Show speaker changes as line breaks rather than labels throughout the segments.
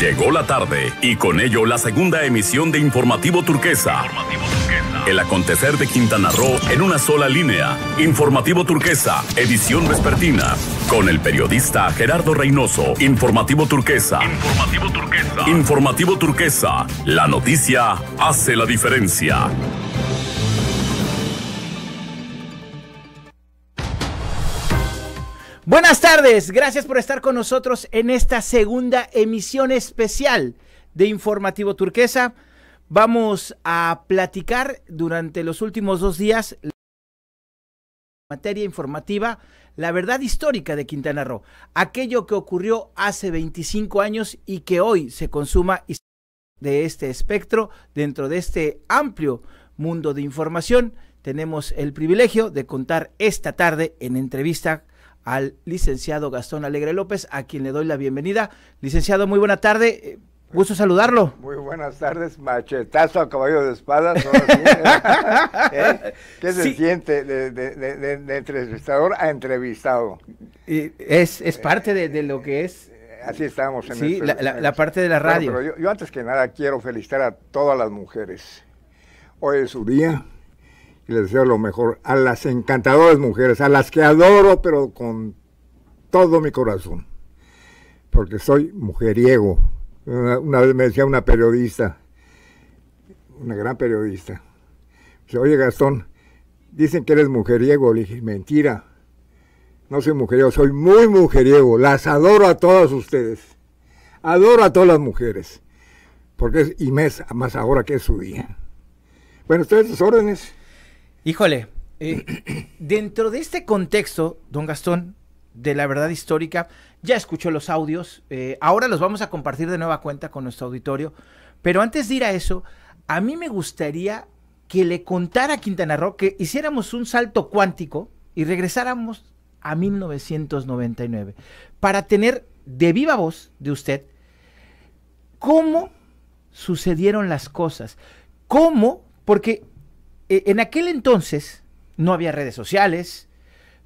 Llegó la tarde y con ello la segunda emisión de Informativo Turquesa. El acontecer de Quintana Roo en una sola línea. Informativo Turquesa, edición vespertina. Con el periodista Gerardo Reynoso. Informativo Turquesa. Informativo Turquesa. Informativo Turquesa. La noticia hace la diferencia.
Buenas tardes, gracias por estar con nosotros en esta segunda emisión especial de Informativo Turquesa. Vamos a platicar durante los últimos dos días materia informativa, la verdad histórica de Quintana Roo, aquello que ocurrió hace 25 años y que hoy se consuma de este espectro, dentro de este amplio mundo de información, tenemos el privilegio de contar esta tarde en entrevista al licenciado Gastón Alegre López, a quien le doy la bienvenida. Licenciado, muy buena tarde. Eh, gusto saludarlo.
Muy buenas tardes, machetazo a caballo de espada. ¿eh? ¿Eh? ¿Qué se siente de, entrevistador a entrevistado? Y es, es parte de, lo que es. Así estamos en Sí, la, parte de la radio. yo, yo antes que nada quiero felicitar a todas las mujeres. Hoy es su día les deseo lo mejor a las encantadoras mujeres, a las que adoro, pero con todo mi corazón, porque soy mujeriego. Una, vez me decía una periodista, una gran periodista, dice, oye Gastón, dicen que eres mujeriego, le dije, mentira, no soy mujeriego, soy muy mujeriego, las adoro a todas ustedes, adoro a todas las mujeres, porque es, y más, más ahora que es su día.
Bueno, ustedes sus órdenes. Híjole, eh, dentro de este contexto, don Gastón, de la verdad histórica, ya escuchó los audios, eh, ahora los vamos a compartir de nueva cuenta con nuestro auditorio, pero antes de ir a eso, a mí me gustaría que le contara a Quintana Roo que hiciéramos un salto cuántico y regresáramos a 1999 para tener de viva voz de usted cómo sucedieron las cosas, cómo, porque eh, en aquel entonces no había redes sociales,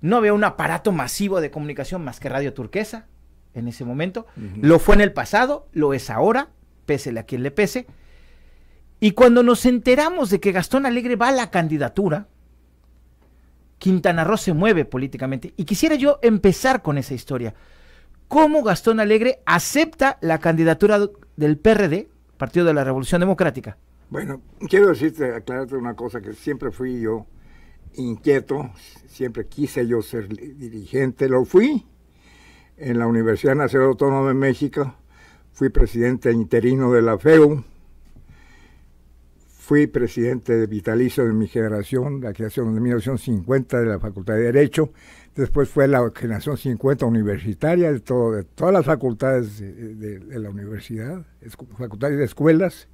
no había un aparato masivo de comunicación más que Radio Turquesa en ese momento. Lo fue en el pasado, lo es ahora, pésele a quien le pese. Y cuando nos enteramos de que Gastón Alegre va a la candidatura, Quintana Roo se mueve políticamente. Y quisiera yo empezar con esa historia. ¿Cómo Gastón Alegre acepta la candidatura del PRD, Partido de la Revolución Democrática?
Bueno, quiero decirte, aclararte una cosa, que siempre fui yo inquieto, siempre quise yo ser dirigente, lo fui. En la Universidad Nacional Autónoma de México fui presidente interino de la FEU, fui presidente de vitalicio de mi generación, la generación de 1950 de la Facultad de Derecho, después fue la generación 50 universitaria de, todas las facultades de, de la universidad, facultades de escuelas,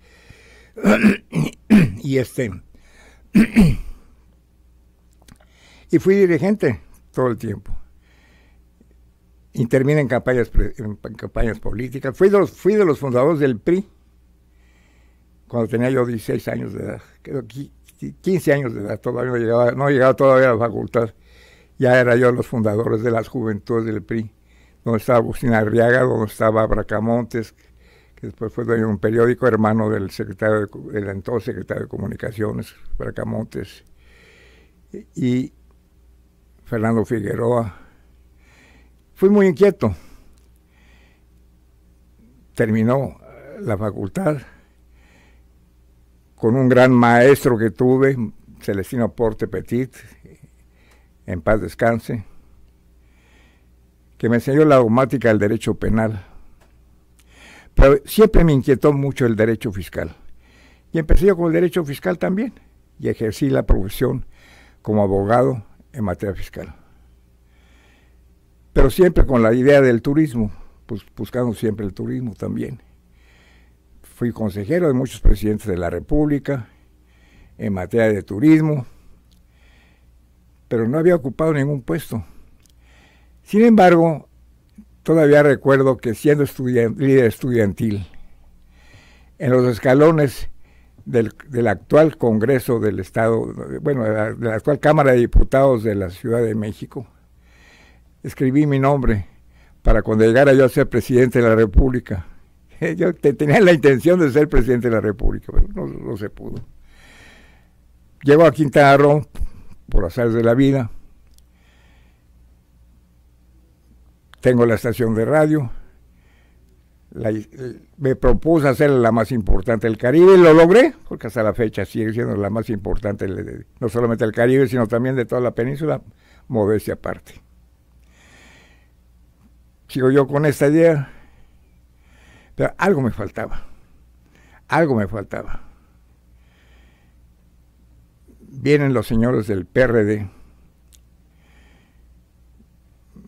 y este y fui dirigente todo el tiempo. Intervine en campañas, en campañas políticas. Fui de, los, fui de los fundadores del PRI cuando tenía yo 16 años de edad, creo 15 años de edad, todavía no llegaba, no llegaba todavía a la facultad. Ya era yo los fundadores de las juventudes del PRI, donde estaba Agustín Arriaga, donde estaba Bracamontes, después fue dueño de un periódico, hermano del secretario del entonces secretario de Comunicaciones, Bracamontes, y Fernando Figueroa. Fui muy inquieto. Terminó la facultad con un gran maestro que tuve, Celestino Porte Petit, en paz descanse, que me enseñó la dogmática del derecho penal pero siempre me inquietó mucho el derecho fiscal. Y empecé yo con el derecho fiscal también. Y ejercí la profesión como abogado en materia fiscal. Pero siempre con la idea del turismo, pues buscando siempre el turismo también. Fui consejero de muchos presidentes de la República en materia de turismo, pero no había ocupado ningún puesto. Sin embargo, Todavía recuerdo que siendo líder estudiantil, en los escalones del, actual Congreso del Estado, bueno, de la, actual Cámara de Diputados de la Ciudad de México, escribí mi nombre para cuando llegara yo a ser presidente de la República. Yo tenía la intención de ser presidente de la República, pero no, se pudo. Llego a Quintana Roo, por azares de la vida, Tengo la estación de radio. me propuse hacer la más importante del Caribe y lo logré, porque hasta la fecha sigue siendo la más importante, no solamente del Caribe, sino también de toda la península, modestia aparte. Sigo yo con esta idea, pero algo me faltaba, algo me faltaba. Vienen los señores del PRD,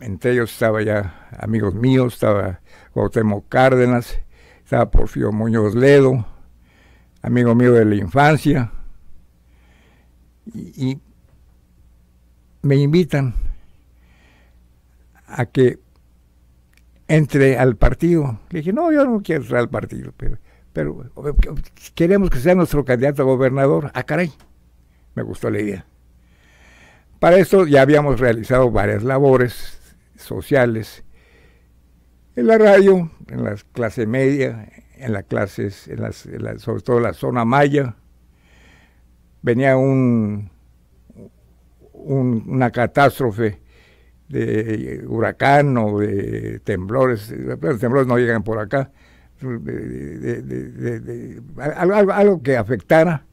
entre ellos estaba ya amigos míos, estaba ...Gautemo Cárdenas, estaba Porfirio Muñoz Ledo, amigo mío de la infancia, y, me invitan a que entre al partido. Le dije, no, yo no quiero entrar al partido, pero, queremos que sea nuestro candidato a gobernador. a ah, caray, me gustó la idea. Para esto ya habíamos realizado varias labores sociales,
en la radio,
en la clase media, en las clases, en las, sobre todo en la zona maya. Venía un, una catástrofe de huracán o de temblores, los temblores no llegan por acá, de, algo, algo, que afectara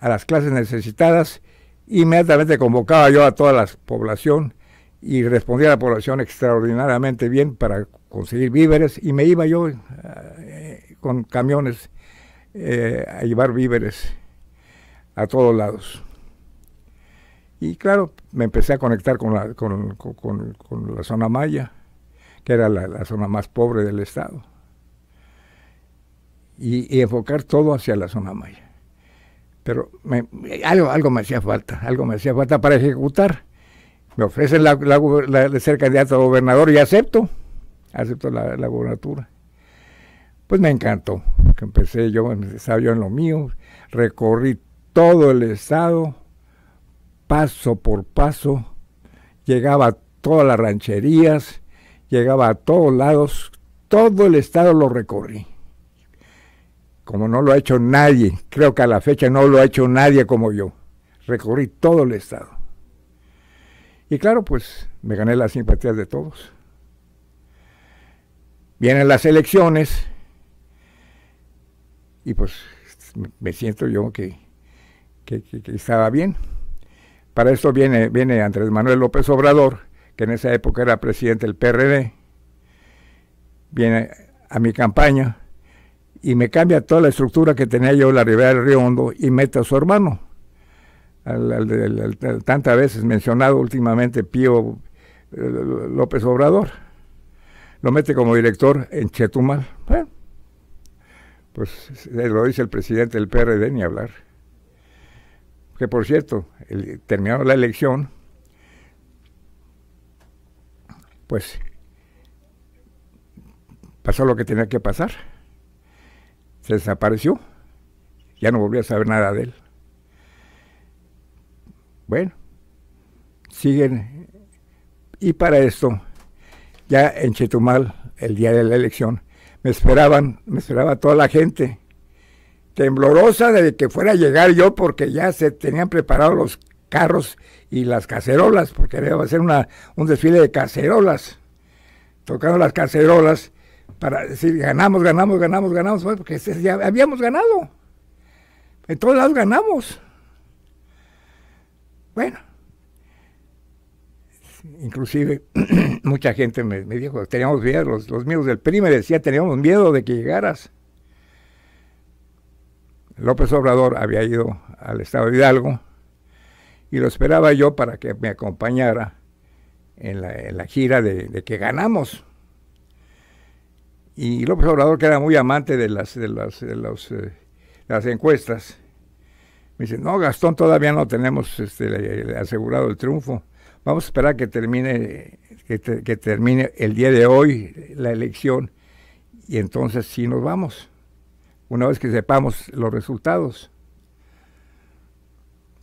a las clases necesitadas, inmediatamente convocaba yo a toda la población y respondía a la población extraordinariamente bien para conseguir víveres y me iba yo eh, con camiones eh, a llevar víveres a todos lados. Y claro, me empecé a conectar con la, con, la zona maya, que era la, zona más pobre del estado, y, enfocar todo hacia la zona maya. Pero algo, algo me hacía falta, algo me hacía falta para ejecutar me ofrecen ser candidato a gobernador y acepto, acepto la, gobernatura. Pues me encantó, que empecé yo, estaba yo en lo mío, recorrí todo el estado, paso por paso, llegaba a todas las rancherías, llegaba a todos lados, todo el estado lo recorrí. Como no lo ha hecho nadie, creo que a la fecha no lo ha hecho nadie como yo. Recorrí todo el estado. Y claro, pues me gané las simpatías de todos. Vienen las elecciones y pues me siento yo que, estaba bien. Para esto viene, viene Andrés Manuel López Obrador, que en esa época era presidente del PRD, viene a mi campaña y me cambia toda la estructura que tenía yo en la Ribera del Río Hondo y mete a su hermano, al, tantas veces mencionado últimamente Pío eh, López Obrador. Lo mete como director en Chetumal. Bueno, pues eh, lo dice el presidente del PRD, ni hablar. Que por cierto, el, terminado la elección, pues pasó lo que tenía que pasar. Se desapareció. Ya no volví a saber nada de él. Bueno, siguen. Y para esto, ya en Chetumal, el día de la elección, me esperaban, me esperaba toda la gente, temblorosa de que fuera a llegar yo porque ya se tenían preparados los carros y las cacerolas, porque iba a ser un desfile de cacerolas. tocando las cacerolas para decir, ganamos, ganamos, ganamos, ganamos, porque ya habíamos ganado. En todos lados ganamos. Bueno, inclusive mucha gente me, dijo, teníamos miedo, los, los del PRI me decía, teníamos miedo de que llegaras. López Obrador había ido al estado de Hidalgo y lo esperaba yo para que me acompañara en la, gira de, que ganamos. Y López Obrador, que era muy amante de las, de las, de eh, las encuestas, me dice, no, Gastón, todavía no tenemos este, asegurado el triunfo. Vamos a esperar que termine, que, termine el día de hoy la elección y entonces sí nos vamos, una vez que sepamos los resultados.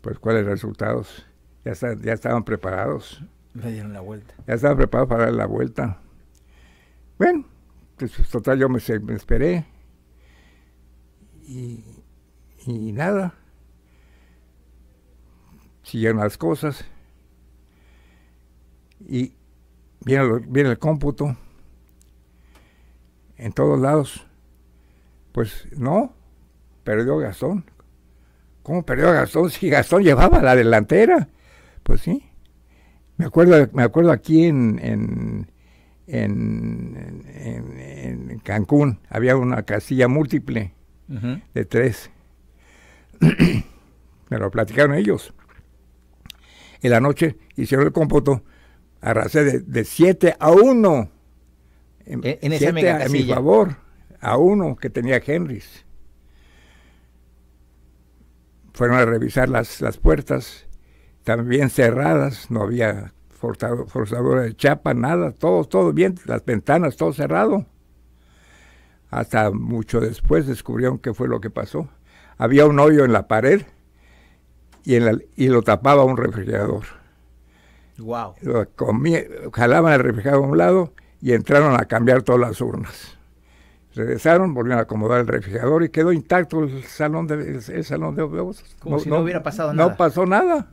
Pues cuáles resultados, ya, ya estaban preparados.
dieron la vuelta.
Ya estaban preparados para dar la vuelta. Bueno, pues, total yo me, esperé y, y nada siguieron las cosas y viene, el cómputo en todos lados. Pues no, perdió Gastón. ¿Cómo perdió Gastón si Gastón llevaba la delantera? Pues sí. Me acuerdo, me acuerdo aquí en, en, en, Cancún había una casilla múltiple de tres. me lo platicaron ellos en la noche hicieron el cómputo arrasé de 7 a 1. En,
e, ese a, mi favor,
a uno que tenía Henrys. Fueron a revisar las, las puertas, también cerradas, no había forzado, forzadora de chapa, nada, todo, todo bien, las ventanas, todo cerrado. Hasta mucho después descubrieron qué fue lo que pasó. Había un hoyo en la pared y, lo tapaba un refrigerador. Wow. Lo jalaban el refrigerador a un lado y entraron a cambiar todas las urnas. Regresaron, volvieron a acomodar el refrigerador y quedó intacto el salón de el, salón de
Como si no, hubiera pasado nada. No
pasó nada.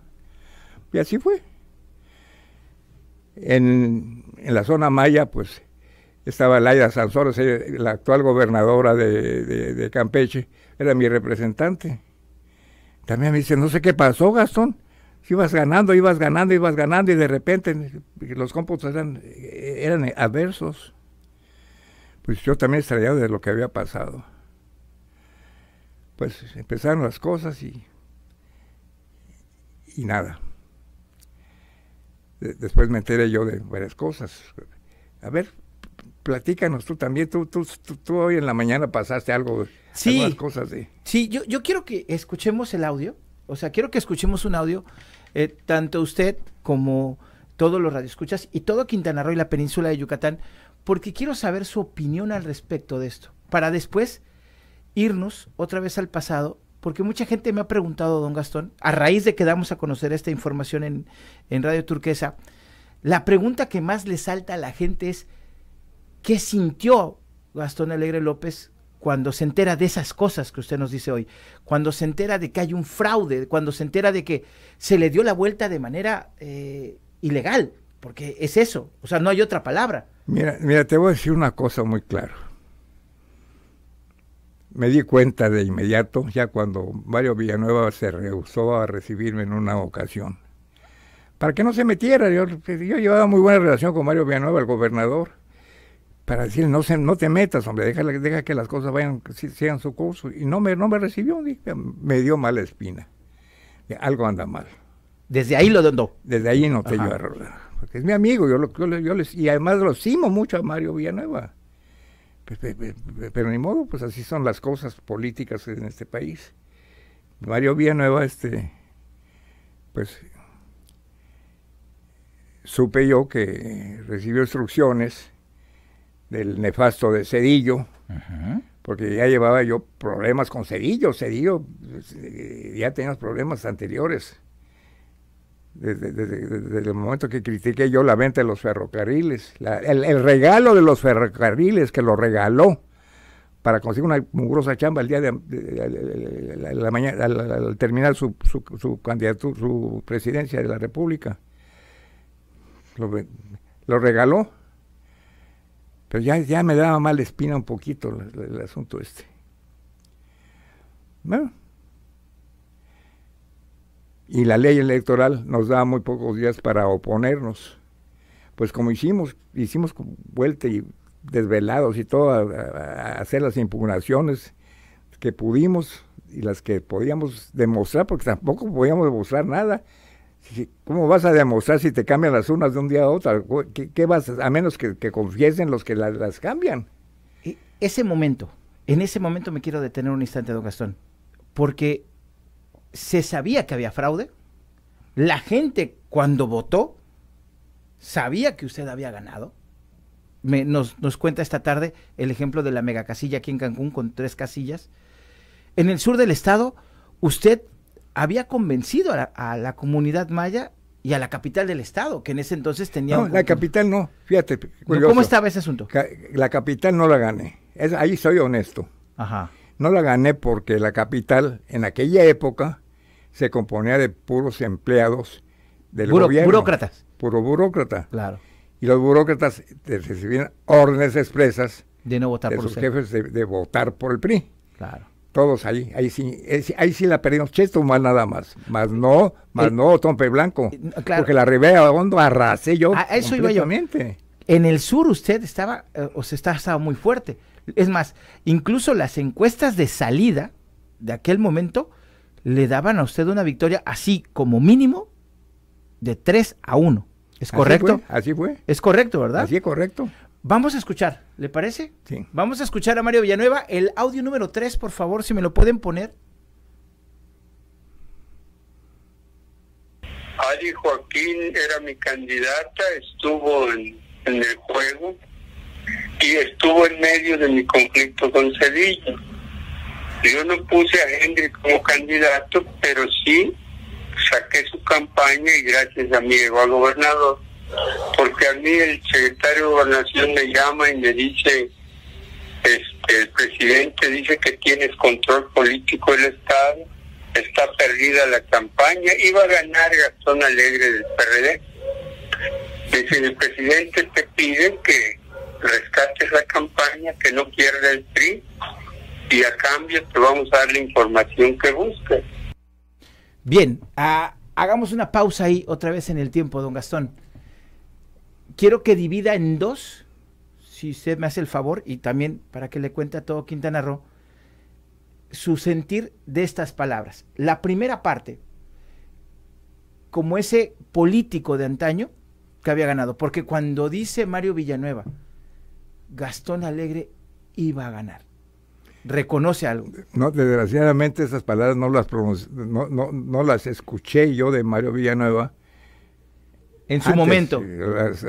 Y así fue. En, la zona maya, pues, estaba Laida Sansores, la actual gobernadora de, de Campeche, era mi representante. También me dice, no sé qué pasó, Gastón. Ibas ganando, ibas ganando, ibas ganando y de repente los cómputos eran, eh, eran adversos. Pues yo también extrañado de lo que había pasado. Pues empezaron las cosas y, y nada. después me enteré yo de varias cosas. A ver, platícanos tú también, tú, tú, hoy en la mañana pasaste algo, sí, algunas cosas de...
Sí, yo, yo quiero que escuchemos el audio, o sea, quiero que escuchemos un audio, eh, tanto usted como todos los radioescuchas y todo Quintana Roo y la península de Yucatán, porque quiero saber su opinión al respecto de esto, para después irnos otra vez al pasado, porque mucha gente me ha preguntado, don Gastón, a raíz de que damos a conocer esta información en, en Radio Turquesa, la pregunta que más le salta a la gente es, ¿Qué sintió Gastón Alegre López cuando se entera de esas cosas que usted nos dice hoy? Cuando se entera de que hay un fraude, cuando se entera de que se le dio la vuelta de manera eh, ilegal, porque es eso, o sea, no hay otra palabra.
Mira, te voy a decir una cosa muy clara. Me di cuenta de inmediato, ya cuando Mario Villanueva se rehusó a recibirme en una ocasión. Para que no se metiera, yo llevaba muy buena relación con Mario Villanueva, el gobernador para decir, no, se, no te metas, hombre, deja, deja que las cosas vayan, sean su curso. Y no me, no me recibió, me dio mala espina. Algo anda mal. Desde ahí lo donó. Desde ahí no te a Porque es mi amigo, yo, lo, y además lo simo mucho a Mario Villanueva. Pero, pero, ni modo, pues así son las cosas políticas en este país. Mario Villanueva, este, pues supe yo que recibió instrucciones del nefasto de Cedillo, porque ya llevaba yo problemas con Cedillo, Cedillo eh, ya tenía problemas anteriores. Desde, el momento que critiqué yo la venta de los ferrocarriles, el, regalo de los ferrocarriles que lo regaló para conseguir una mugrosa chamba el día de, la, mañana, al, terminar su, su, su, candidatura, su presidencia de la República. lo regaló pero ya, ya me daba mal espina un poquito el, asunto este. Bueno. Y la ley electoral nos da muy pocos días para oponernos. Pues como hicimos, hicimos vuelta y desvelados y todo, a hacer las impugnaciones que pudimos y las que podíamos demostrar, porque tampoco podíamos demostrar nada. ¿Cómo vas a demostrar si te cambian las unas de un día a otro?
¿Qué, vas a, menos que, confiesen los que las cambian? E, ese momento, en ese momento me quiero detener un instante, don Gastón, porque se sabía que había fraude, la gente cuando votó sabía que usted había ganado. nos, nos cuenta esta tarde el ejemplo de la mega casilla aquí en Cancún con tres casillas. En el sur del estado, usted había convencido a la, comunidad maya y a la capital del estado, que en ese entonces tenía... No, la capital
no, fíjate. Curioso. ¿Cómo estaba ese asunto? La capital no la gané, ahí soy honesto. Ajá. No la gané porque la capital en aquella época se componía de puros empleados del gobierno. Burócratas. Puro burócrata. Claro. Y los burócratas eh, recibían órdenes expresas de no votar sus jefes de votar por el PRI. Claro. Todos ahí, ahí eh, sí, ahí sí la perdimos, Cheto más nada más, más no, más eh, no, Tompe Blanco, eh, porque la Ribera Hondo arrasé yo. A eso iba yo.
En el sur usted estaba, o se estaba, muy fuerte. Es más, incluso las encuestas de salida de aquel momento le daban a usted una victoria así como mínimo de 3 a 1. ¿Es correcto? así fue. Es correcto, ¿verdad? Así es correcto. Vamos a escuchar, ¿le parece? Sí. Vamos a escuchar a Mario Villanueva. El audio número 3, por favor, si me lo pueden poner.
Ari Joaquín era mi candidata, estuvo en, el juego y estuvo en medio de mi conflicto con Cedillo. Yo no puse a Henry como candidato, pero sí saqué su campaña y gracias a mí llegó al gobernador porque a mí el secretario de Gobernación me llama y me dice, este, el presidente dice que tienes control político del Estado, está perdida la campaña, iba a ganar Gastón Alegre del PRD. Dice, el presidente te pide que rescates la campaña, que no pierda el PRI, y a cambio te vamos a dar la información que busques.
Bien, ah, hagamos una pausa ahí otra vez en el tiempo, don Gastón quiero que divida en dos, si usted me hace el favor, y también para que le cuente a todo Quintana Roo, su sentir de estas palabras. La primera parte, como ese político de antaño que había ganado, porque cuando dice Mario Villanueva, Gastón Alegre iba a ganar. Reconoce algo.
No, desgraciadamente esas palabras no las, no, no las escuché yo de Mario Villanueva
en su momento.
Las,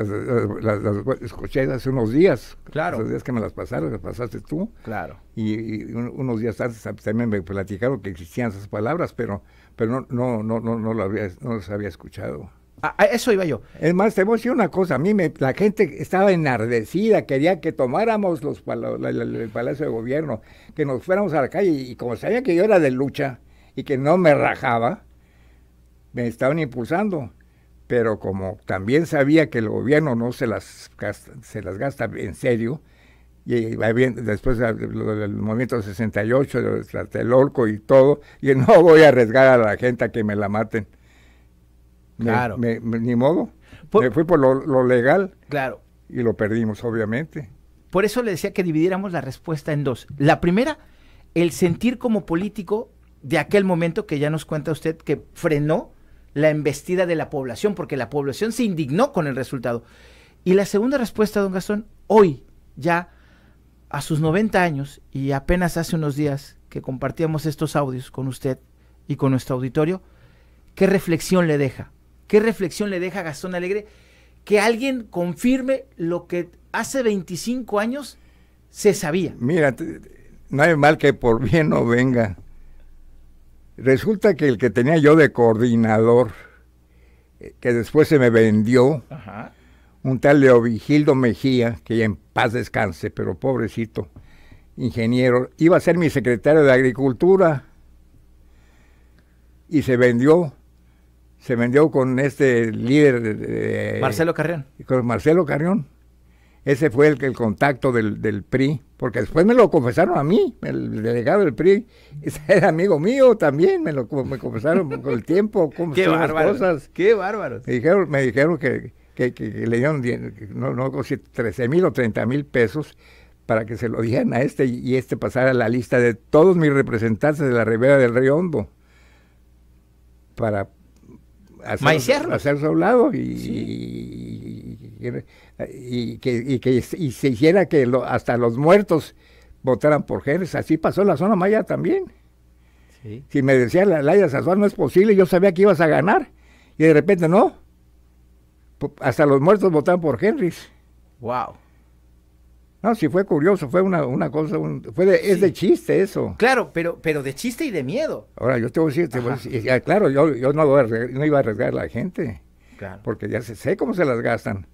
escuché hace unos días. Claro. Los días que me las pasaron, las pasaste tú. Claro. Y, unos días antes también me platicaron que existían esas palabras, pero, pero no, no, no, no, lo había, no las había escuchado. Ah, eso iba yo. Es más, te voy a decir una cosa. A mí la gente estaba enardecida, quería que tomáramos los el Palacio de Gobierno, que nos fuéramos a la calle. Y, como sabía que yo era de lucha y que no me rajaba, me estaban impulsando pero como también sabía que el gobierno no se las gasta, se las gasta en serio, y después del movimiento 68, de orco y todo, y no voy a arriesgar a la gente a que me la maten. Claro. ni modo. me fui por lo, lo, legal.
Claro. Y lo perdimos, obviamente. Por eso le decía que dividiéramos la respuesta en dos. La primera, el sentir como político de aquel momento que ya nos cuenta usted que frenó la embestida de la población, porque la población se indignó con el resultado. Y la segunda respuesta, don Gastón, hoy, ya a sus 90 años y apenas hace unos días que compartíamos estos audios con usted y con nuestro auditorio, ¿qué reflexión le deja? ¿Qué reflexión le deja a Gastón Alegre que alguien confirme lo que hace 25 años se sabía? Mira,
no hay mal que por bien no venga. Resulta que el que tenía yo de coordinador, eh, que después se me vendió, un tal Leovigildo Mejía, que en paz descanse, pero pobrecito, ingeniero, iba a ser mi secretario de Agricultura y se vendió. Se vendió con este líder. de Marcelo Carrión. Con Marcelo Carrión. Ese fue el, contacto del, PRI, porque después me lo confesaron a mí, el delegado del PRI, ese era amigo mío también, me lo confesaron con el tiempo, con qué cosas. Qué Me dijeron, que, le dieron, 13 mil o 30 mil pesos para que se lo dieran a este y este pasara a la lista de todos mis representantes de la Ribera del Río Hondo para hacerse a un lado y y que, y que y se hiciera que hasta los muertos votaran por Henry, Así pasó en la zona maya también. Si me decía la Laia Sazón, no es posible, yo sabía que ibas a ganar. Y de repente no. Hasta los muertos votaron por Henry. Wow. No, sí fue curioso, fue una, cosa, fue es de chiste eso.
Claro, pero, pero de chiste y de miedo.
Ahora, yo te voy a decir, ah, claro, yo, no, iba a arriesgar a la gente, porque ya sé cómo se las gastan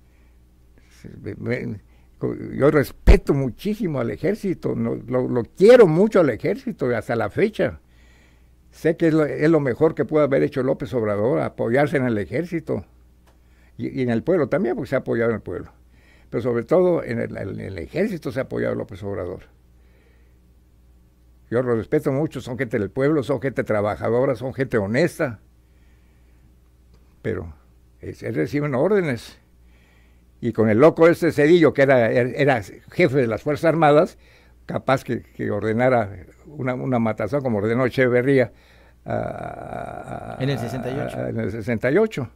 yo respeto muchísimo al ejército, lo, quiero mucho al ejército hasta la fecha. Sé que es lo, mejor que puede haber hecho López Obrador, apoyarse en el ejército y, en el pueblo también, porque se ha apoyado en el pueblo. Pero sobre todo en el, ejército se ha apoyado López Obrador. Yo lo respeto mucho, son gente del pueblo, son gente trabajadora, son gente honesta. Pero él reciben órdenes y con el loco ese Cedillo, que era, er, era jefe de las Fuerzas Armadas, capaz que, ordenara una, una, matazón como ordenó Echeverría. en el 68. en el 68.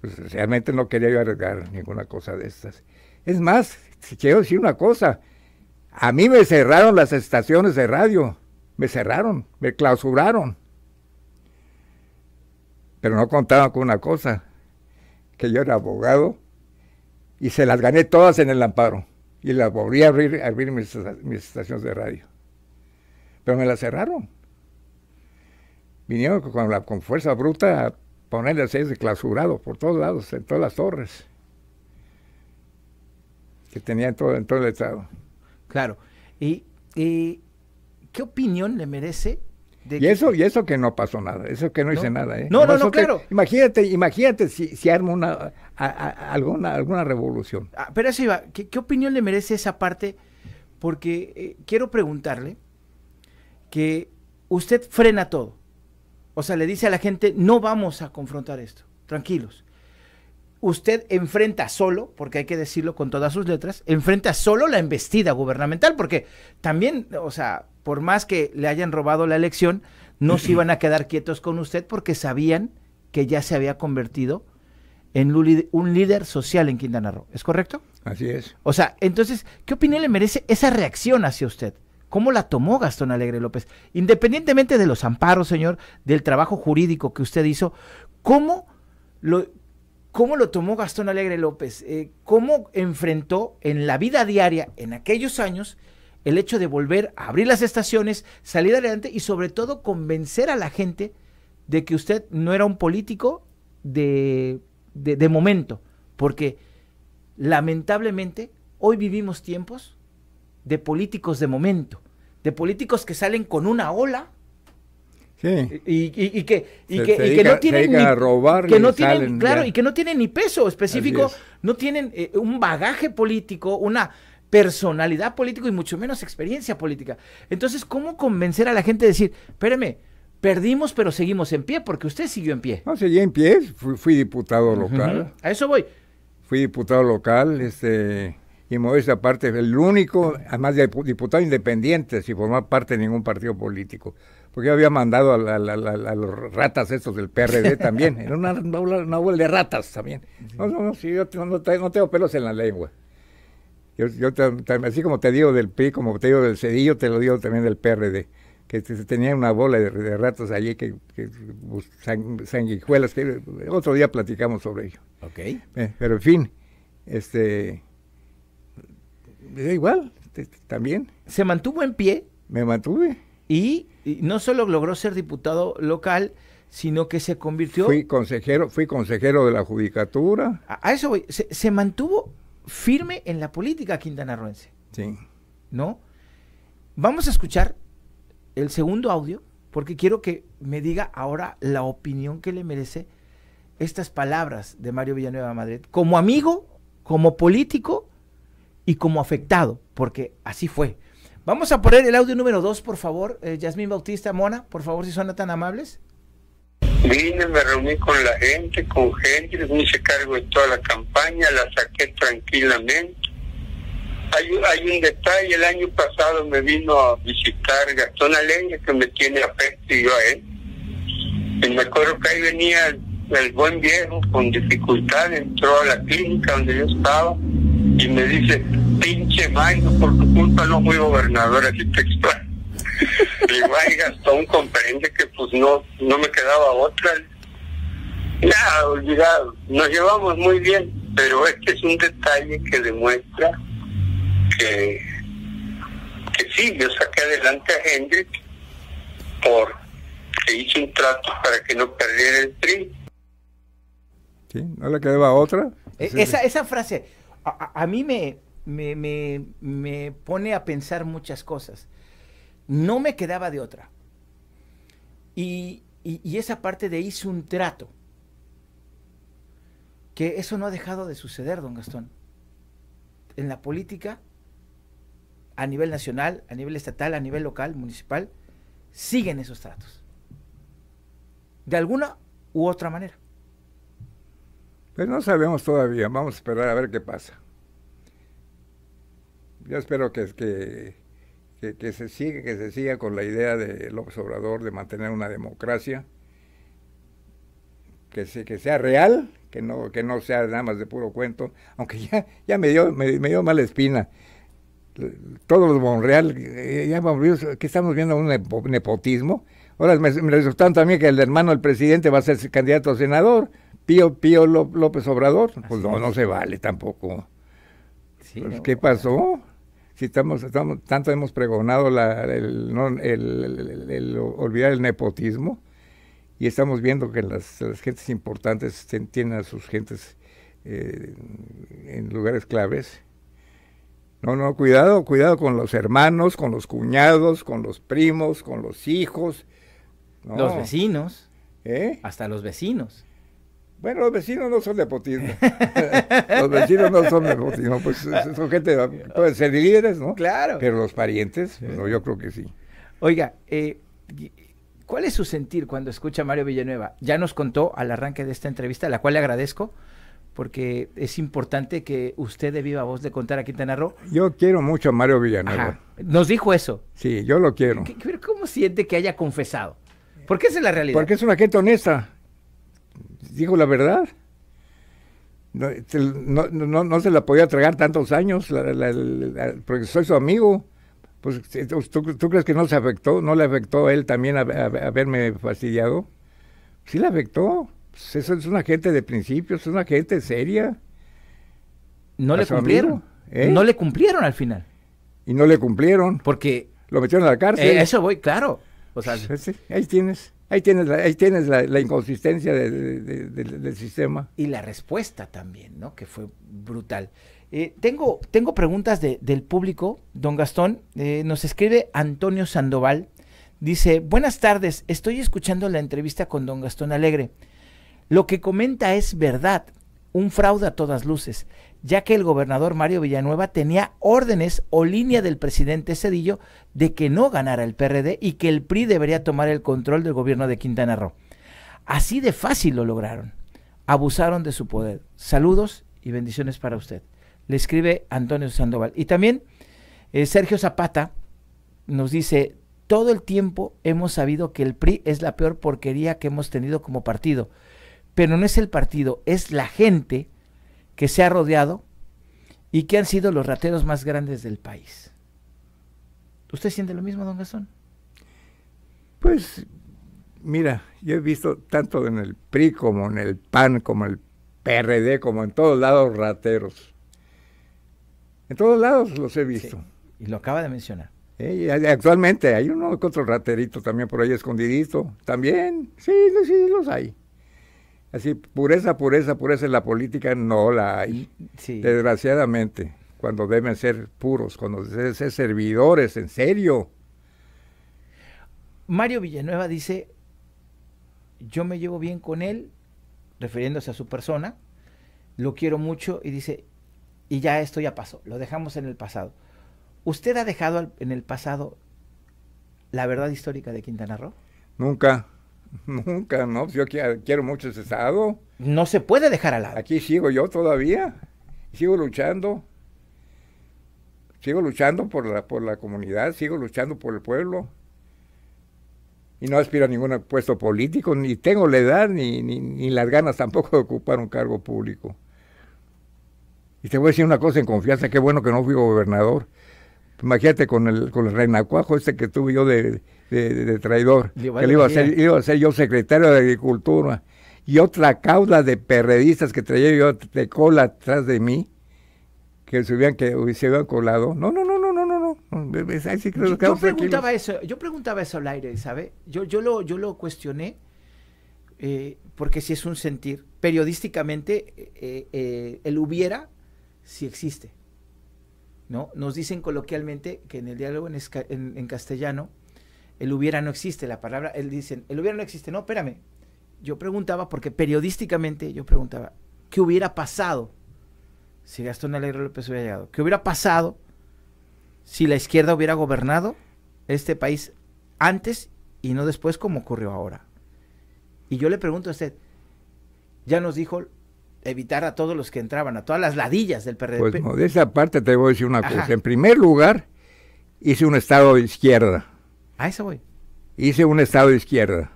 Pues, realmente no quería yo arriesgar ninguna cosa de estas. Es más, quiero decir una cosa, a mí me cerraron las estaciones de radio, me cerraron, me clausuraron. Pero no contaba con una cosa, que yo era abogado y se las gané todas en el amparo. Y las volví a abrir, mis, estaciones de radio. Pero me las cerraron. Vinieron con, la, con fuerza bruta a ponerle el de clausurado por todos lados, en todas las torres que tenía en todo, el estado. Claro. ¿Y,
qué opinión le merece?
De y, eso, y eso que no pasó nada, eso que no, hice nada. ¿eh? No, no, no, claro.
imagínate, imagínate si, si armo una, alguna, alguna revolución. Ah, pero eso iba, ¿Qué, opinión le merece esa parte? Porque eh, quiero preguntarle que usted frena todo. O sea, le dice a la gente, no vamos a confrontar esto, tranquilos. Usted enfrenta solo, porque hay que decirlo con todas sus letras, enfrenta solo la embestida gubernamental, porque también, o sea, por más que le hayan robado la elección, no se iban a quedar quietos con usted porque sabían que ya se había convertido en un líder social en Quintana Roo. ¿Es correcto? Así es. O sea, entonces, ¿qué opinión le merece esa reacción hacia usted? ¿Cómo la tomó Gastón Alegre López? Independientemente de los amparos, señor, del trabajo jurídico que usted hizo, ¿cómo lo, lo tomó Gastón Alegre López? Eh, ¿Cómo enfrentó en la vida diaria, en aquellos años, el hecho de volver a abrir las estaciones, salir adelante y sobre todo convencer a la gente de que usted no era un político de de, momento, porque lamentablemente hoy vivimos tiempos de políticos de momento, de políticos que salen con una ola. Y, que, no tienen ni, claro, y que no tienen ni peso específico, no tienen eh, un bagaje político, una personalidad política y mucho menos experiencia política. Entonces, ¿cómo convencer a la gente de decir, espérame, Perdimos, pero seguimos en pie, porque usted siguió en pie. No,
seguí en pie, fui, diputado local. A eso voy. Fui diputado local, este, y modesta parte, el único, además de diputado independiente, sin formar parte de ningún partido político. Porque yo había mandado a, los ratas estos del PRD también. Era una, una, una bola de ratas también. No, no, no, si yo no, tengo pelos en la lengua. Yo, yo, así como te digo del PRI, como te digo del Cedillo, te lo digo también del PRD se tenía una bola de, ratos allí, que, sanguijuelas, que otro día platicamos sobre ello. Ok. Eh, pero en fin,
este, igual, también. ¿Se mantuvo en pie? Me mantuve. Y, no solo logró ser diputado local, sino que se convirtió... Fui consejero, fui consejero de la judicatura. A, eso se, mantuvo firme en la política quintanarroense. Sí. ¿No? Vamos a escuchar el segundo audio porque quiero que me diga ahora la opinión que le merece estas palabras de Mario Villanueva Madrid, como amigo, como político y como afectado, porque así fue. Vamos a poner el audio número dos, por favor, eh, Yasmín Bautista, Mona, por favor, si son tan amables.
Vine, me reuní con la gente, con gente, me hice cargo de toda la campaña, la saqué tranquilamente hay, un detalle, el año pasado me vino a visitar Gastón Aleña, que me tiene afecto y yo a él. Y me acuerdo que ahí venía el, buen viejo con dificultad, entró a la clínica donde yo estaba y me dice, pinche Mayo, por tu culpa no fui gobernador, así textual. y ay, Gastón comprende que pues no, no me quedaba otra. Nada, olvidado. Nos llevamos muy bien, pero este es un detalle que demuestra que, sí, yo saqué adelante a Hendrik porque hice un trato para que no perdiera el tri.
¿Sí? ¿No le quedaba otra? Eh, esa,
esa frase, a, a mí me, me, me, pone a pensar muchas cosas. No me quedaba de otra. Y, y, y, esa parte de hice un trato, que eso no ha dejado de suceder, don Gastón. En la política a nivel nacional, a nivel estatal, a nivel local, municipal, siguen esos tratos. De alguna u otra manera.
Pero pues no sabemos todavía, vamos a esperar a ver qué pasa. Yo espero que, que, se siga, que se con la idea de López Obrador de mantener una democracia, que, sea real, que no, que no sea nada más de puro cuento, aunque ya, ya me, dio, me dio mala espina todos los Monreal, eh, ya que estamos viendo un nepotismo. Ahora me, me también que el hermano del presidente va a ser candidato a senador, Pío, Pío López Obrador. Pues no, no se vale tampoco. Pues, ¿Qué pasó? Si estamos, tanto hemos pregonado el, olvidar el nepotismo y estamos viendo que las, gentes importantes tienen a sus gentes eh, en lugares claves no, no, cuidado, cuidado con los hermanos, con los cuñados, con los primos, con los hijos. Los vecinos. ¿Eh? Hasta los vecinos. Bueno, los vecinos no son nepotismo. los vecinos no son nepotismo, pues son gente, pueden ser líderes, ¿no? Claro. Pero los parientes, pues, yo creo que sí.
Oiga, eh, ¿cuál es su sentir cuando escucha a Mario Villanueva? Ya nos contó al arranque de esta entrevista, la cual le agradezco, porque es importante que usted de viva voz de contar a Quintana Roo.
Yo quiero mucho a Mario Villanueva. Nos dijo eso. Sí, yo lo quiero.
¿Cómo siente que haya confesado? Porque qué es la realidad. Porque
es una gente honesta. Dijo la verdad. Este, no, no, no, se la podía tragar tantos años, porque soy su amigo. Pues, este, ¿tú, ¿tú, crees que no se afectó? ¿No le afectó a él también haberme fastidiado? Sí le afectó. Pues, eso es una gente de principios, es una gente seria. No le cumplieron. ¿eh? No le cumplieron al final. Y no le cumplieron. Porque. Lo metieron a la cárcel. Eh, eso voy, claro. O sea, ahí tienes. Ahí tienes la, ahí tienes la, inconsistencia
del sistema. Y la respuesta también, ¿no? Que fue brutal. Eh, tengo, tengo preguntas del público. Don Gastón, nos escribe Antonio Sandoval. Dice, buenas tardes, estoy escuchando la entrevista con don Gastón Alegre. Lo que comenta es verdad, un fraude a todas luces, ya que el gobernador Mario Villanueva tenía órdenes o línea del presidente Cedillo de que no ganara el PRD y que el PRI debería tomar el control del gobierno de Quintana Roo. Así de fácil lo lograron. Abusaron de su poder. Saludos y bendiciones para usted. Le escribe Antonio Sandoval. Y también eh, Sergio Zapata nos dice, todo el tiempo hemos sabido que el PRI es la peor porquería que hemos tenido como partido pero no es el partido, es la gente que se ha rodeado y que han sido los rateros más grandes del país. ¿Usted siente lo mismo, don Gastón? Pues, mira, yo he visto tanto en
el PRI como en el PAN, como en el PRD, como en todos lados rateros.
En todos lados los he visto. y lo acaba de mencionar.
actualmente hay uno otro raterito también por ahí escondidito. También, sí, sí, los hay. Así, pureza, pureza, pureza en la política no la hay. Mm, Desgraciadamente, cuando deben ser puros, cuando deben ser servidores, en serio.
Mario Villanueva dice, yo me llevo bien con él, refiriéndose a su persona, lo quiero mucho y dice, y ya esto ya pasó, lo dejamos en el pasado. ¿Usted ha dejado en el pasado la verdad histórica de Quintana Roo?
Nunca. Nunca,
no, pues yo quiero
mucho ese estado. No se puede dejar al lado. Aquí sigo yo todavía, sigo luchando, sigo luchando por la, por la comunidad, sigo luchando por el pueblo. Y no aspiro a ningún puesto político, ni tengo la edad, ni, las ganas tampoco de ocupar un cargo público. Y te voy a decir una cosa en confianza, qué bueno que no fui gobernador. Imagínate con el, con el este que tuve yo de, de, traidor. que iba a, ser, yo secretario de Agricultura. Y otra cauda de perredistas que traía yo de cola atrás de mí, que se hubieran, que colado. No, no, no,
no, no, no, no. yo, preguntaba eso, yo preguntaba eso al aire, ¿sabe? Yo, yo lo, yo lo cuestioné, eh, porque si es un sentir. Periodísticamente, él eh, eh, hubiera si existe. ¿No? Nos dicen coloquialmente que en el diálogo en, en castellano el hubiera no existe, la palabra, él dicen, el hubiera no existe, no, espérame. Yo preguntaba, porque periodísticamente yo preguntaba, ¿qué hubiera pasado si Gastón Alegre López hubiera llegado? ¿Qué hubiera pasado si la izquierda hubiera gobernado este país antes y no después como ocurrió ahora? Y yo le pregunto a usted, ya nos dijo evitar a todos los que entraban, a todas las ladillas del PRD. Pues de
esa parte te voy a decir una cosa. En primer lugar, hice un estado de izquierda eso voy. Hice un estado de izquierda.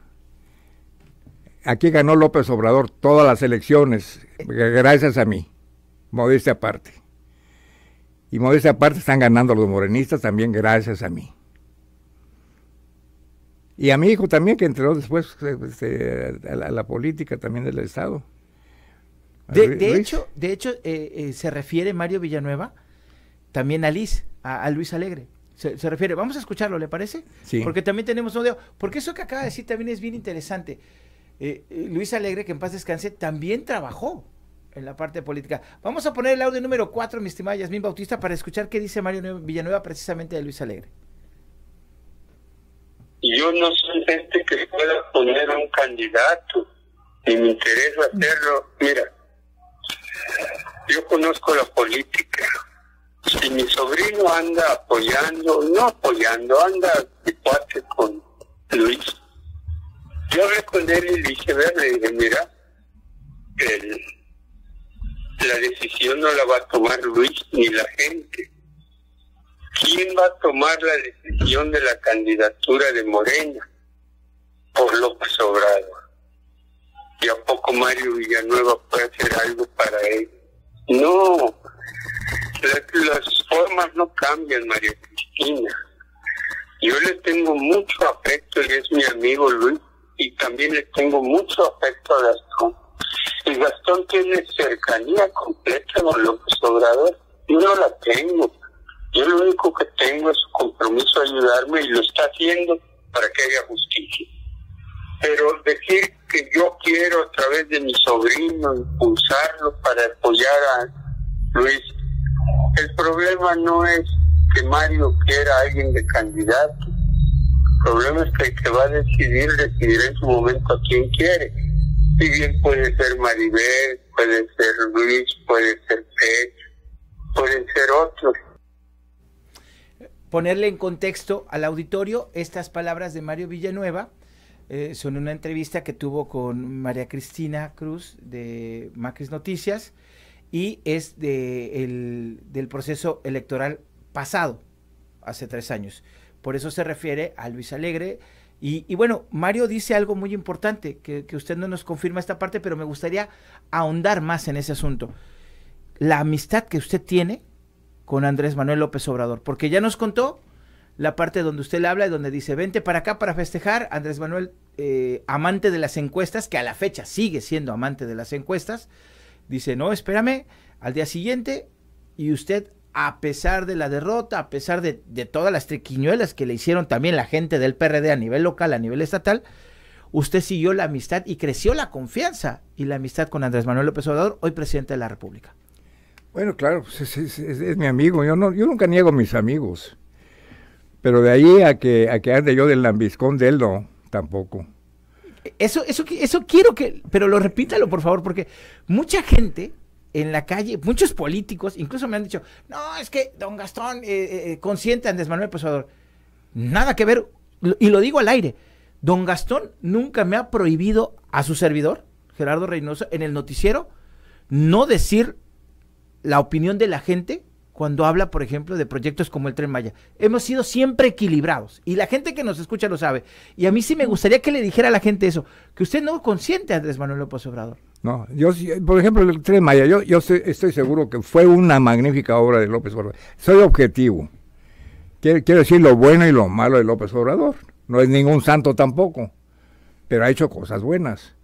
Aquí ganó López Obrador todas las elecciones, gracias a mí, modesta aparte. Y modesta aparte están ganando los morenistas también gracias a mí. Y a mi hijo también, que entró después este, a, la, política también del Estado.
De, hecho, de hecho eh, eh, se refiere Mario Villanueva también a a Luis Alegre se, refiere. Vamos a escucharlo, ¿le parece? Sí. Porque también tenemos un audio. Porque eso que acaba de decir también es bien interesante. Eh, eh, Luis Alegre, que en paz descanse, también trabajó en la parte política. Vamos a poner el audio número cuatro, mi estimada Yasmín Bautista, para escuchar qué dice Mario Villanueva precisamente de Luis Alegre.
Yo no soy gente este que pueda poner un candidato, y me interesa hacerlo. Mira, yo conozco la política si mi sobrino anda apoyando, no apoyando, anda de parte con Luis, yo respondí y le dije, ver, le dije, mira, la decisión no la va a tomar Luis ni la gente. ¿Quién va a tomar la decisión de la candidatura de Morena por López Obrador? ¿Y a poco Mario Villanueva puede hacer algo para él? No, las formas no cambian, María Cristina. Yo le tengo mucho afecto él es mi amigo Luis, y también le tengo mucho afecto a Gastón. Y Gastón tiene cercanía completa con los Obrador. Yo no la tengo. Yo lo único que tengo es su compromiso de ayudarme y lo está haciendo para que haya justicia. Pero decir que yo quiero a través de mi sobrino impulsarlo para apoyar a Luis el problema no es que Mario quiera a alguien de candidato. El problema es que el que va a decidir, decidirá en su momento a quién quiere. Si bien puede ser Maribel, puede ser Luis, puede ser Pech, puede ser otros.
Ponerle en contexto al auditorio estas palabras de Mario Villanueva. Eh, son una entrevista que tuvo con María Cristina Cruz de Macris Noticias y es de, del proceso electoral pasado, hace tres años. Por eso se refiere a Luis Alegre. Y, bueno, Mario dice algo muy importante, que, usted no nos confirma esta parte, pero me gustaría ahondar más en ese asunto. La amistad que usted tiene con Andrés Manuel López Obrador, porque ya nos contó la parte donde usted le habla y donde dice, vente para acá para festejar, Andrés Manuel, eh, amante de las encuestas, que a la fecha sigue siendo amante de las encuestas, dice, no, espérame, al día siguiente y usted a pesar de la derrota, a pesar de, todas las triquiñuelas que le hicieron también la gente del PRD a nivel local, a nivel estatal, usted siguió la amistad y creció la confianza y la amistad con Andrés Manuel López Obrador, hoy presidente de la República. Bueno, claro, pues,
es, mi amigo, yo, no, yo nunca niego a mis amigos, pero de ahí a que, a que ande yo del lambiscón de él, no, tampoco.
Eso, eso, eso quiero que, pero lo repítalo por favor, porque mucha gente en la calle, muchos políticos incluso me han dicho, no, es que don Gastón eh, eh, eh, consiente a Andrés Manuel Pesador. Nada que ver, y lo digo al aire, don Gastón nunca me ha prohibido a su servidor, Gerardo Reynoso, en el noticiero, no decir la opinión de la gente cuando habla, por ejemplo, de proyectos como el Tren Maya. Hemos sido siempre equilibrados y la gente que nos escucha lo sabe. Y a mí sí me gustaría que le dijera a la gente eso, que usted no consiente a Andrés Manuel López Obrador.
No, yo, por ejemplo, el Tren Maya, yo, yo estoy, seguro que fue una magnífica obra de López Obrador. Soy objetivo. Quiero, quiero decir lo bueno y lo malo de López Obrador. No es ningún santo tampoco, pero ha hecho cosas buenas.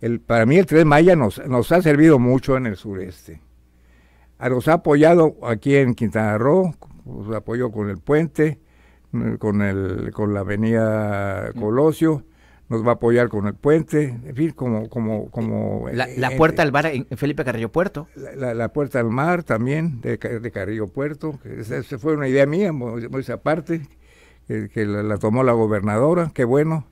El, para mí el Tren Maya nos ha servido mucho en el sureste Ah, nos ha apoyado aquí en Quintana Roo, nos apoyó con el puente, con, el, con la avenida mm. Colosio, nos va a apoyar con el puente, en fin, como... como, como la, eh, puerta al mar en Felipe Carrillo Puerto. La, puerta al mar también de, Carrillo Puerto, esa, fue una idea mía, muy, aparte, que, la, tomó la gobernadora, qué bueno.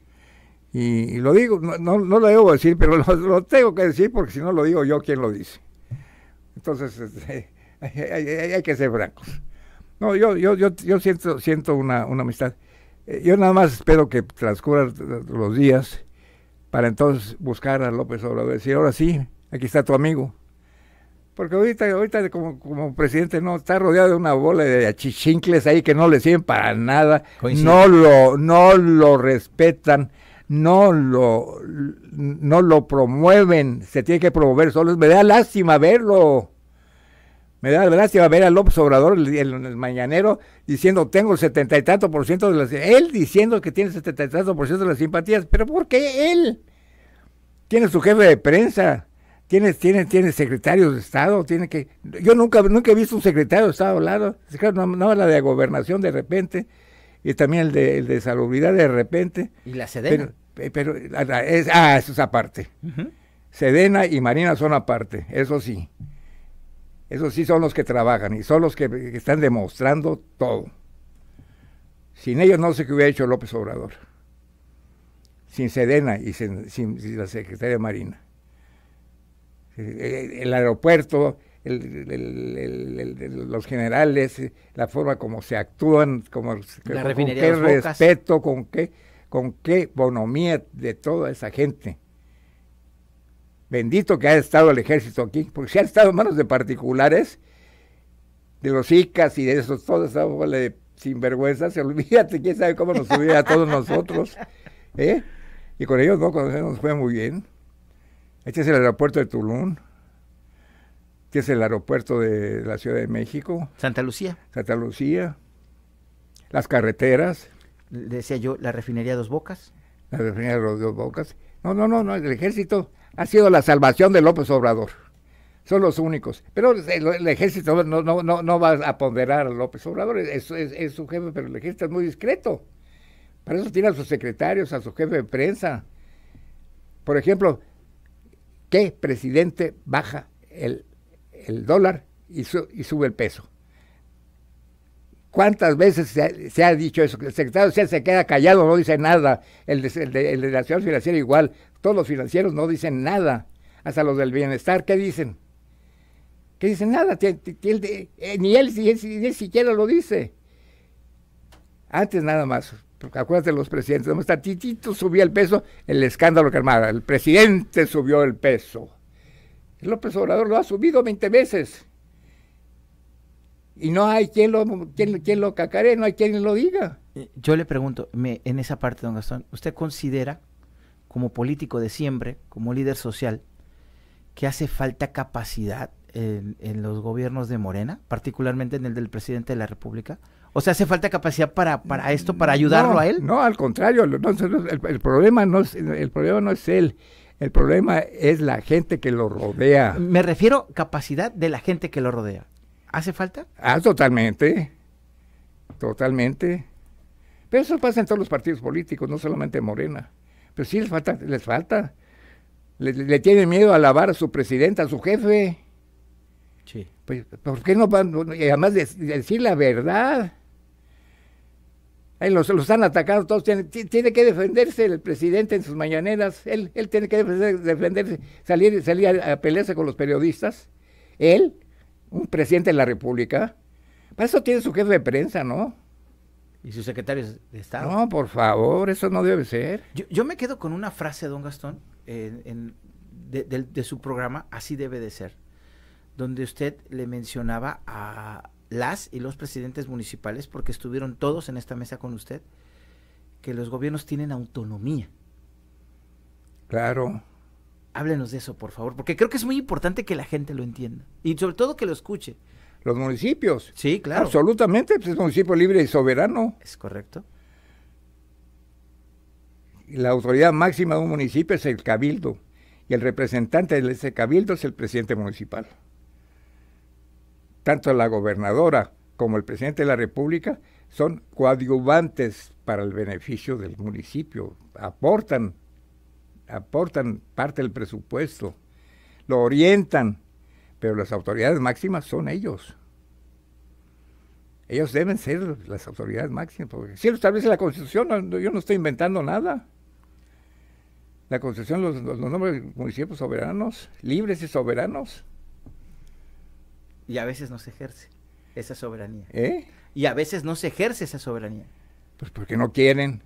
Y, lo digo, no, lo debo decir, pero lo, lo tengo que decir porque si no lo digo yo, ¿quién lo dice? Entonces, este, hay, que ser francos. No, yo, yo, yo, yo siento, siento una, una amistad. Eh, yo nada más espero que transcurran los días para entonces buscar a López Obrador y decir, ahora sí, aquí está tu amigo. Porque ahorita, ahorita como, como presidente no está rodeado de una bola de achichincles ahí que no le sirven para nada, no lo, no lo respetan, no lo, no lo promueven, se tiene que promover solo. Me da lástima verlo. Me da lástima ver a López Obrador, el, mañanero, diciendo tengo el setenta y tanto por ciento de las... Él diciendo que tiene el setenta y tanto por ciento de las simpatías, pero ¿por qué él? Tiene su jefe de prensa, tiene, tiene, tiene secretarios de Estado, tiene que... Yo nunca, nunca he visto un secretario de Estado hablado, no, no la de gobernación de repente, y también el de, el de salubridad de repente. Y la SEDENA. Eh, pero ah, eso es aparte. Sedena y Marina son aparte, eso sí. Eso sí son los que trabajan y son los que, están demostrando todo. Sin ellos no sé qué hubiera hecho López Obrador. Sin Sedena y sin, la Secretaría de Marina. Eh, el, aeropuerto, los generales, la forma como se actúan, con qué respeto, con qué con qué bonomía de toda esa gente. Bendito que ha estado el ejército aquí, porque si ha estado en manos de particulares, de los ICAs y de esos, todos esa bola de sinvergüenzas, olvídate, quién sabe cómo nos subía a todos nosotros. ¿eh? Y con ellos no, con ellos nos fue muy bien. Este es el aeropuerto de Tulum, este es el aeropuerto de la Ciudad de México. Santa Lucía. Santa Lucía. Las carreteras decía yo, la refinería Dos Bocas. La refinería Dos Bocas. No, no, no, no, el ejército ha sido la salvación de López Obrador. Son los únicos. Pero eh, el, ejército no, no, no, no, va a ponderar a López Obrador, es, su jefe, pero el ejército es muy discreto. Para eso tiene a sus secretarios, a su jefe de prensa. Por ejemplo, ¿qué presidente baja el, el dólar y sube el peso? ¿Cuántas veces se ha, dicho eso? El secretario se queda callado, no dice nada. El de, la financiera igual. Todos los financieros no dicen nada. Hasta los del bienestar, ¿qué dicen? ¿Qué dicen? Nada. Eh, ni él ni, siquiera lo dice. Antes nada más porque acuérdate de los presidentes, está Titito subía el peso, el escándalo que armaba, el presidente subió
el peso.
López Obrador lo ha subido 20 veces
y no hay quien lo, quien, quien lo cacare, no hay quien lo diga. Eh, yo le pregunto, en esa parte, don Gastón, ¿usted considera, como político de siempre, como líder social, que hace falta capacidad en, los gobiernos de Morena, particularmente en el del presidente de la República? O sea, ¿hace falta capacidad para, para esto, para ayudarlo a él? No, al contrario, el, problema no es, el problema no es él. El problema
es la gente que lo rodea. Me refiero
capacidad de la gente que lo rodea. ¿Hace falta?
Ah, totalmente. Totalmente. Pero eso pasa en todos los partidos políticos, no solamente en Morena. Pero sí les falta, les falta. Le, tienen miedo a alabar a su presidente, a su jefe. Sí. Pues, ¿por qué no van? Y además de, decir la verdad. los, los están atacando todos. Tiene, tiene, que defenderse el presidente en sus mañaneras. Él, él tiene que defenderse, salir, salir a, pelearse con los periodistas. Él, un presidente de la República, para eso tiene su jefe de prensa, ¿no?
Y sus secretarios de Estado. No,
por favor, eso no debe ser.
Yo, me quedo con una frase, don Gastón, en, de, de su programa, así debe de ser, donde usted le mencionaba a las y los presidentes municipales, porque estuvieron todos en esta mesa con usted, que los gobiernos tienen autonomía. Claro. Háblenos de eso, por favor, porque creo que es muy importante que la gente lo entienda y sobre todo que lo escuche. Los municipios. Sí, claro.
Absolutamente, es pues, es municipio libre y soberano. Es correcto. La autoridad máxima de un municipio es el cabildo y el representante de ese cabildo es el presidente municipal. Tanto la gobernadora como el presidente de la República son coadyuvantes para el beneficio del municipio, aportan aportan parte del presupuesto, lo orientan, pero las autoridades máximas son ellos. Ellos deben ser las autoridades máximas, porque si lo establece la Constitución, yo no estoy inventando nada. La Constitución los, los, los municipios
soberanos, libres y soberanos. Y a veces no se ejerce esa soberanía. ¿Eh? Y a veces no se ejerce esa soberanía.
Pues porque no quieren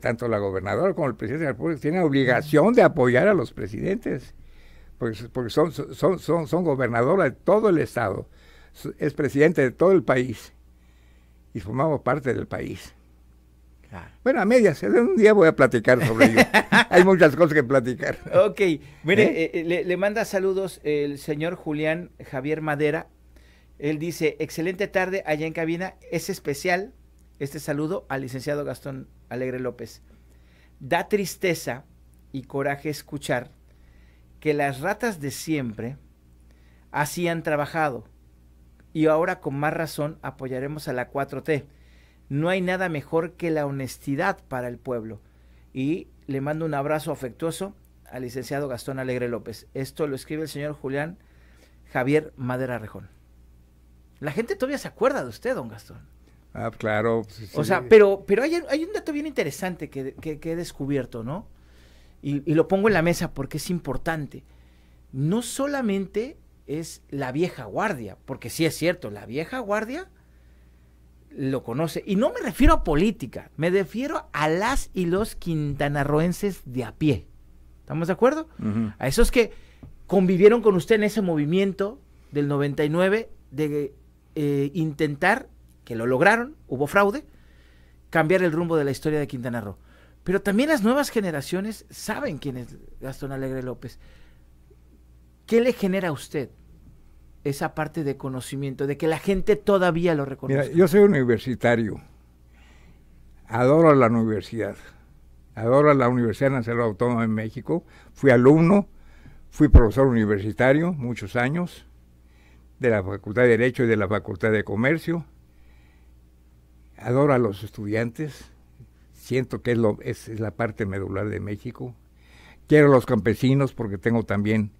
tanto la gobernadora como el presidente de la República tienen obligación de apoyar a los presidentes, porque, porque son, son, son, son gobernadora de todo el Estado, es presidente de todo el país y formamos parte del país. Bueno, a medias, un día voy a platicar sobre ello. Hay muchas cosas que platicar. Ok, mire,
¿Eh? Eh, eh, le manda saludos el señor Julián Javier Madera. Él dice, excelente tarde allá en cabina, es especial este saludo al licenciado Gastón Alegre López. Da tristeza y coraje escuchar que las ratas de siempre así han trabajado y ahora con más razón apoyaremos a la 4T. No hay nada mejor que la honestidad para el pueblo. Y le mando un abrazo afectuoso al licenciado Gastón Alegre López. Esto lo escribe el señor Julián Javier Madera Rejón. La gente todavía se acuerda de usted, don Gastón.
Ah, claro. o sea,
pero, pero hay, un dato bien interesante que, he descubierto, ¿no? Y, lo pongo en la mesa porque es importante. No solamente es la vieja guardia, porque sí es cierto, la vieja guardia lo conoce. Y no me refiero a política, me refiero a las y los quintanarroenses de a pie. ¿Estamos de acuerdo? A esos que convivieron con usted en ese movimiento del 99 de eh, intentar que lo lograron, hubo fraude, cambiar el rumbo de la historia de Quintana Roo. Pero también las nuevas generaciones saben quién es Gastón Alegre López. ¿Qué le genera a usted esa parte de conocimiento, de que la gente todavía lo reconoce? yo soy
universitario, adoro la universidad, adoro la Universidad Nacional Autónoma de México, fui alumno, fui profesor universitario muchos años de la Facultad de Derecho y de la Facultad de Comercio adoro a los estudiantes, siento que es, lo, es, la parte medular de México. Quiero a los campesinos porque tengo también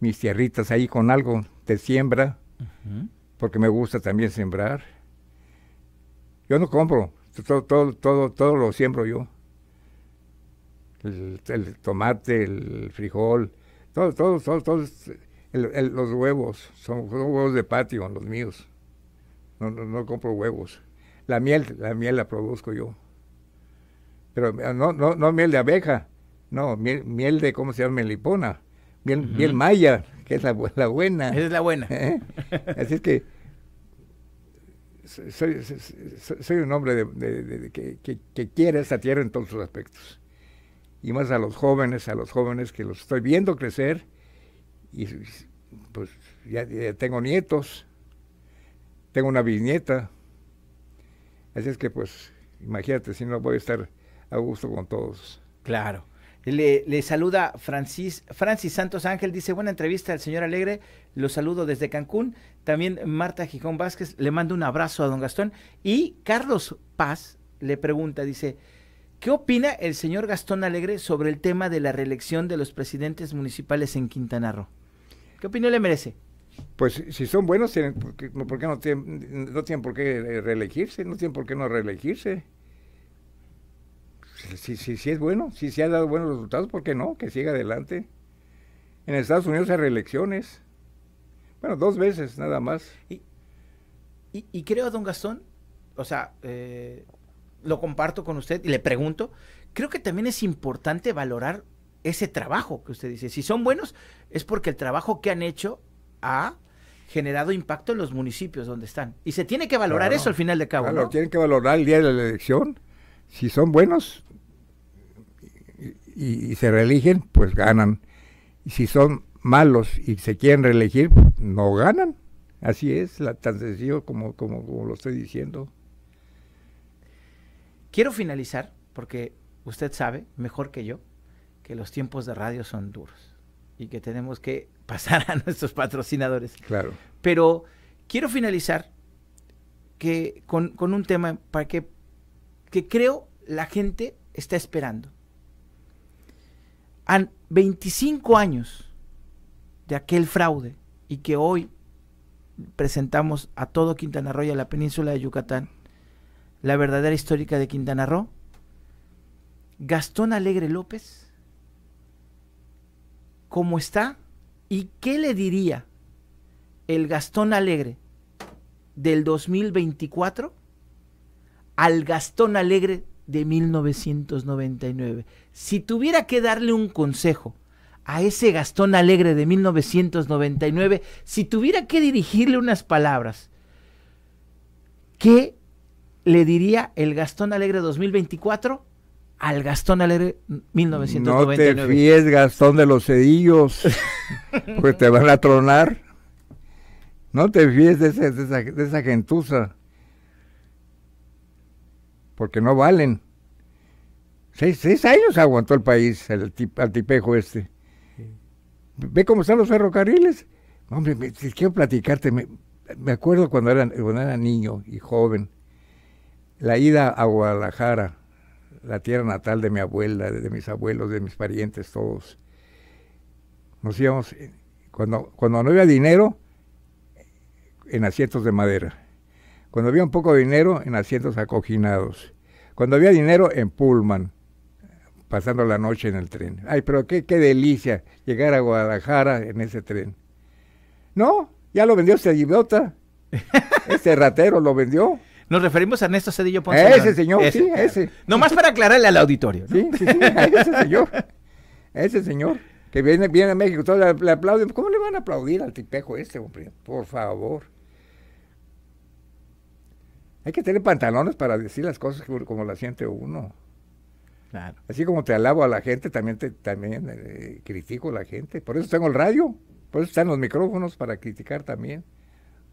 mis tierritas ahí con algo de siembra, porque me gusta también sembrar. Yo no compro, todo, todo, todo, todo lo siembro yo. El, tomate, el frijol, todos, todo, todo, los huevos, son, huevos de patio, los míos. no, no compro huevos. La miel, la miel la produzco yo. Pero ah, no, miel de abeja, no, miel, miel de, ¿cómo se llama? Melipona. Miel, miel maya, que es la, buena. es la buena. ¿Eh? Así es que soy, un hombre de, que, quiere esta tierra en todos sus aspectos. Y más a los jóvenes, a los jóvenes que los estoy viendo crecer y pues ya, tengo nietos, tengo una bisnieta, Así es que pues imagínate, si no voy a estar a gusto con todos.
Claro. Le, saluda Francis, Francis Santos Ángel, dice buena entrevista al señor Alegre, lo saludo desde Cancún. También Marta Gijón Vázquez, le mando un abrazo a don Gastón. Y Carlos Paz le pregunta, dice, ¿qué opina el señor Gastón Alegre sobre el tema de la reelección de los presidentes municipales en Quintana Roo? ¿Qué opinión le merece? pues si son buenos, tienen, ¿por qué, no,
tienen, no tienen por qué reelegirse? No tienen por qué no reelegirse. Si, es bueno, si se si ha dado buenos resultados, ¿por qué no? Que siga adelante. En Estados Unidos hay reelecciones.
Bueno, dos veces nada más. Y, y, creo, don Gastón, o sea, eh, lo comparto con usted y le pregunto, creo que también es importante valorar ese trabajo que usted dice. Si son buenos, es porque el trabajo que han hecho ha generado impacto en los municipios donde están. Y se tiene que valorar eso al final de cabo. Claro,
tienen que valorar el día de la elección. Si son buenos y, se reeligen, pues ganan. Y si son malos y se quieren reelegir, no ganan. Así es, la, tan sencillo como, como lo estoy diciendo.
Quiero finalizar, porque usted sabe mejor que yo, que los tiempos de radio son duros y que tenemos que pasar a nuestros patrocinadores. Claro. Pero quiero finalizar que, con, un tema para que, que creo la gente está esperando. han 25 años de aquel fraude y que hoy presentamos a todo Quintana Roo y a la península de Yucatán, la verdadera histórica de Quintana Roo, Gastón Alegre López, ¿cómo está, ¿Y qué le diría el Gastón Alegre del 2024 al Gastón Alegre de 1999? Si tuviera que darle un consejo a ese Gastón Alegre de 1999, si tuviera que dirigirle unas palabras, ¿qué le diría el Gastón Alegre 2024 al Gastón Alegre 1999? No te
fíes, Gastón de los Cedillos. pues te van a tronar. No te fíes de, esa, de gentuza, porque no valen. Seis, años aguantó el país el al tipejo este. Ve cómo están los ferrocarriles. Hombre, quiero platicarte. Me, acuerdo cuando era, era niño y joven, la ida a Guadalajara, la tierra natal de mi abuela, de mis abuelos, de mis parientes, todos nos íbamos, eh, cuando, cuando no había dinero, en asientos de madera. Cuando había un poco de dinero, en asientos acoginados. Cuando había dinero, en Pullman, pasando la noche en el tren. Ay, pero qué, qué delicia llegar a Guadalajara en ese tren. No, ya lo vendió este idiota. este ratero lo vendió.
Nos referimos a Ernesto Cedillo Ponce. ese señor, sí, ese. Nomás para aclararle al auditorio. Sí, sí, sí, ese
señor. ese señor que viene, viene a México, todos le, aplauden. ¿Cómo le van a aplaudir al tipejo este, hombre? Por favor. Hay que tener pantalones para decir las cosas como las siente uno. Así como te alabo a la gente, también también eh, critico a la gente. Por eso tengo el radio, por eso están los micrófonos para criticar también.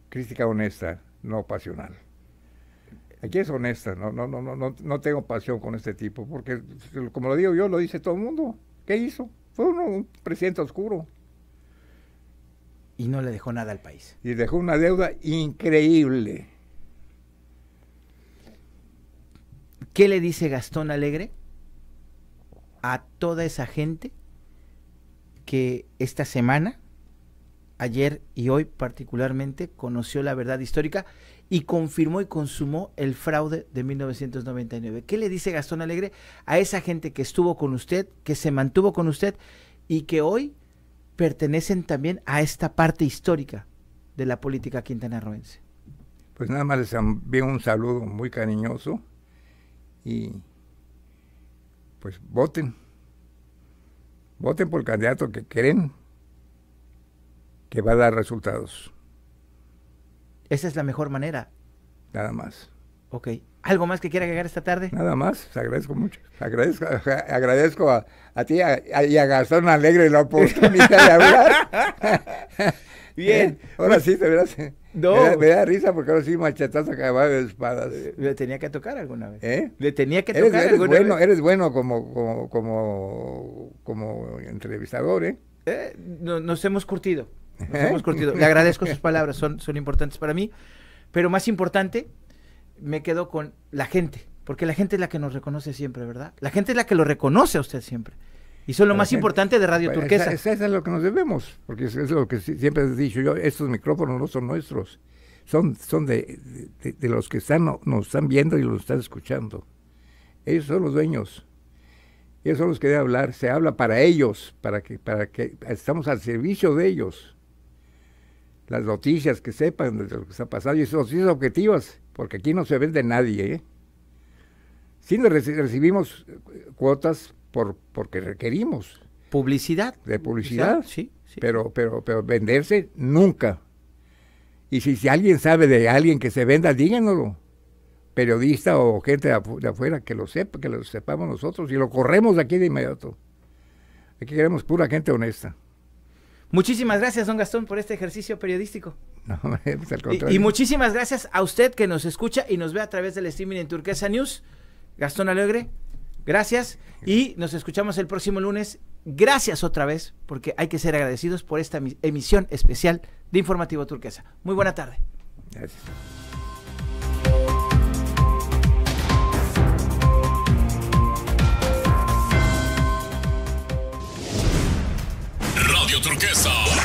Crítica honesta, no pasional. Aquí es honesta, no, no, no, no, no tengo pasión con este tipo, porque como lo digo yo, lo dice todo el mundo. ¿Qué hizo? Fue un presidente oscuro. Y no le
dejó nada al país. Y dejó una deuda increíble. ¿Qué le dice Gastón Alegre a toda esa gente que esta semana, ayer y hoy particularmente, conoció la verdad histórica y confirmó y consumó el fraude de 1999. ¿Qué le dice Gastón Alegre a esa gente que estuvo con usted, que se mantuvo con usted y que hoy pertenecen también a esta parte histórica de la política quintanarroense?
Pues nada más les envío un saludo muy cariñoso y pues voten. Voten por el candidato que creen que va a dar resultados.
Esa es la mejor manera.
Nada más. Ok.
¿Algo más que quiera agregar esta tarde? Nada más, agradezco
mucho. Agradezco, a, ti a, y a Gastón Alegre la oportunidad de hablar. Bien. Ahora sí, te verás. Me da, risa porque ahora sí machetazo acabado de espadas. Eh, le
tenía que tocar alguna vez. ¿Eh? Le tenía que tocar eres, alguna bueno, vez.
Eres bueno como, como, como, como entrevistador, ¿eh?
eh nos hemos curtido. Le agradezco sus palabras, son, son importantes para mí. Pero más importante, me quedo con la gente, porque la gente es la que nos reconoce siempre, ¿verdad? La gente es la que lo reconoce a usted siempre. Y son lo más importante de Radio Turquesa. eso es lo que nos debemos, porque es, lo que siempre he dicho
yo, estos micrófonos no son nuestros, son, son de, los que están, nos están viendo y los están escuchando. Ellos son los dueños. Ellos son los que deben hablar, se habla para ellos, para que, para que estamos al servicio de ellos las noticias, que sepan de lo que está pasando y son noticias objetivas, porque aquí no se vende nadie. si ¿eh? Sí recibimos eh, cuotas por, porque requerimos. Publicidad. De publicidad, sí, sí. Pero, pero, pero venderse nunca. Y si, si alguien sabe de alguien que se venda, díganoslo. Periodista o gente de, de afuera que lo sepa, que lo sepamos nosotros y lo corremos de aquí de inmediato.
Aquí queremos pura
gente honesta.
Muchísimas gracias, don Gastón, por este ejercicio periodístico.
No, es pues contrario. Y, y,
muchísimas gracias a usted que nos escucha y nos ve a través del streaming en Turquesa News. Gastón Alegre, gracias. Y nos escuchamos el próximo lunes. Gracias otra vez, porque hay que ser agradecidos por esta emisión especial de Informativo Turquesa. Muy buena tarde. Gracias.
turquesa